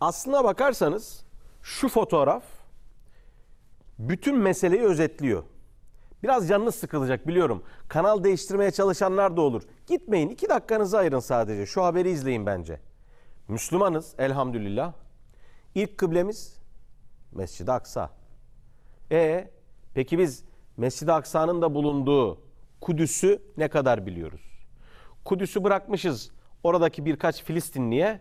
Aslına bakarsanız şu fotoğraf bütün meseleyi özetliyor. Biraz canınız sıkılacak biliyorum. Kanal değiştirmeye çalışanlar da olur. Gitmeyin iki dakikanızı ayırın sadece. Şu haberi izleyin bence. Müslümanız elhamdülillah. İlk kıblemiz Mescid-i Aksa. E peki biz Mescid-i Aksa'nın da bulunduğu Kudüs'ü ne kadar biliyoruz? Kudüs'ü bırakmışız oradaki birkaç Filistinliye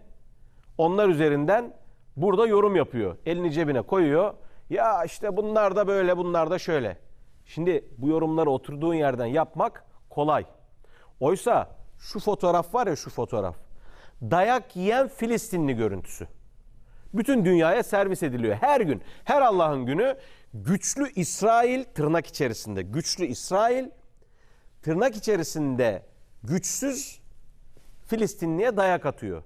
onlar üzerinden burada yorum yapıyor. Elini cebine koyuyor. Ya işte bunlar da böyle, bunlar da şöyle. Şimdi bu yorumları oturduğun yerden yapmak kolay. Oysa şu fotoğraf var ya şu fotoğraf. Dayak yiyen Filistinli görüntüsü. Bütün dünyaya servis ediliyor her gün. Her Allah'ın günü güçlü İsrail tırnak içerisinde güçlü İsrail tırnak içerisinde güçsüz Filistinliye dayak atıyor.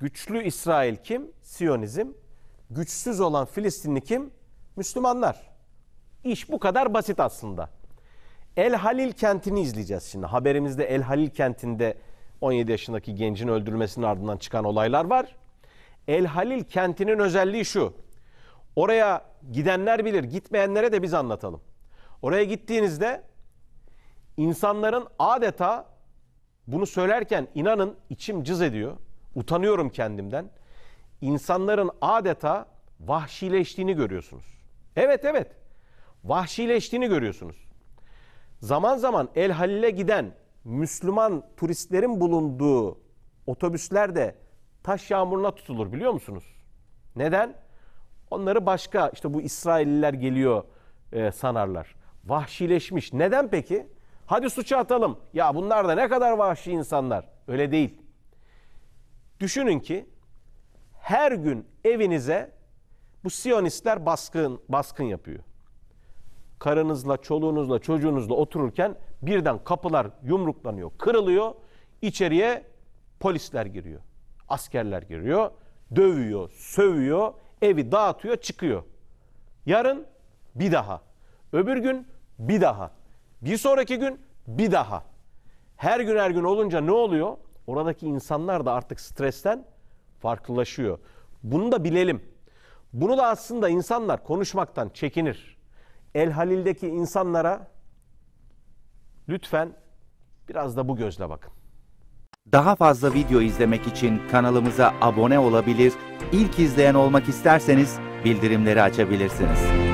Güçlü İsrail kim? Siyonizm. Güçsüz olan Filistinli kim? Müslümanlar. İş bu kadar basit aslında. El Halil kentini izleyeceğiz şimdi. Haberimizde El Halil kentinde 17 yaşındaki gencin öldürülmesinin ardından çıkan olaylar var. El Halil kentinin özelliği şu. Oraya gidenler bilir, gitmeyenlere de biz anlatalım. Oraya gittiğinizde insanların adeta bunu söylerken inanın içim cız ediyor utanıyorum kendimden. İnsanların adeta vahşileştiğini görüyorsunuz. Evet evet. Vahşileştiğini görüyorsunuz. Zaman zaman El Halil'e giden Müslüman turistlerin bulunduğu otobüsler de taş yağmuruna tutulur biliyor musunuz? Neden? Onları başka işte bu İsrailliler geliyor e, sanarlar. Vahşileşmiş. Neden peki? Hadi suça atalım. Ya bunlar da ne kadar vahşi insanlar. Öyle değil. Düşünün ki her gün evinize bu Siyonistler baskın baskın yapıyor. Karınızla, çoluğunuzla, çocuğunuzla otururken birden kapılar yumruklanıyor, kırılıyor. İçeriye polisler giriyor. Askerler giriyor. Dövüyor, sövüyor, evi dağıtıyor, çıkıyor. Yarın bir daha. Öbür gün bir daha. Bir sonraki gün bir daha. Her gün her gün olunca ne oluyor? Oradaki insanlar da artık stresten farklılaşıyor. Bunu da bilelim. Bunu da aslında insanlar konuşmaktan çekinir. El Halil'deki insanlara lütfen biraz da bu gözle bakın. Daha fazla video izlemek için kanalımıza abone olabilir, ilk izleyen olmak isterseniz bildirimleri açabilirsiniz.